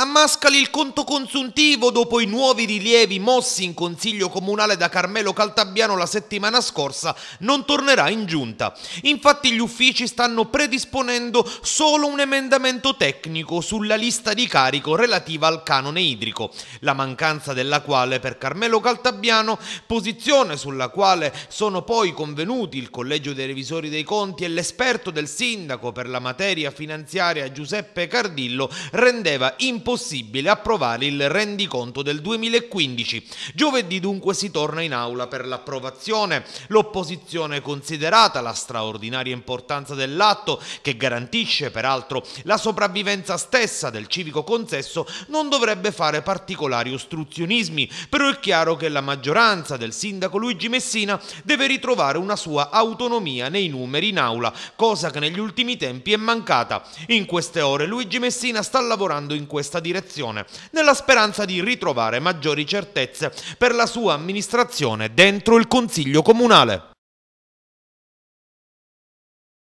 A Mascali il conto consuntivo dopo i nuovi rilievi mossi in consiglio comunale da Carmelo Caltabiano la settimana scorsa non tornerà in giunta. Infatti gli uffici stanno predisponendo solo un emendamento tecnico sulla lista di carico relativa al canone idrico, la mancanza della quale per Carmelo Caltabiano, posizione sulla quale sono poi convenuti il Collegio dei Revisori dei Conti e l'esperto del sindaco per la materia finanziaria Giuseppe Cardillo, rendeva impossibile impossibile approvare il rendiconto del 2015. Giovedì dunque si torna in aula per l'approvazione. L'opposizione considerata la straordinaria importanza dell'atto, che garantisce peraltro la sopravvivenza stessa del civico consesso, non dovrebbe fare particolari ostruzionismi, però è chiaro che la maggioranza del sindaco Luigi Messina deve ritrovare una sua autonomia nei numeri in aula, cosa che negli ultimi tempi è mancata. In queste ore Luigi Messina sta lavorando in questa questa direzione, nella speranza di ritrovare maggiori certezze per la sua amministrazione dentro il Consiglio Comunale.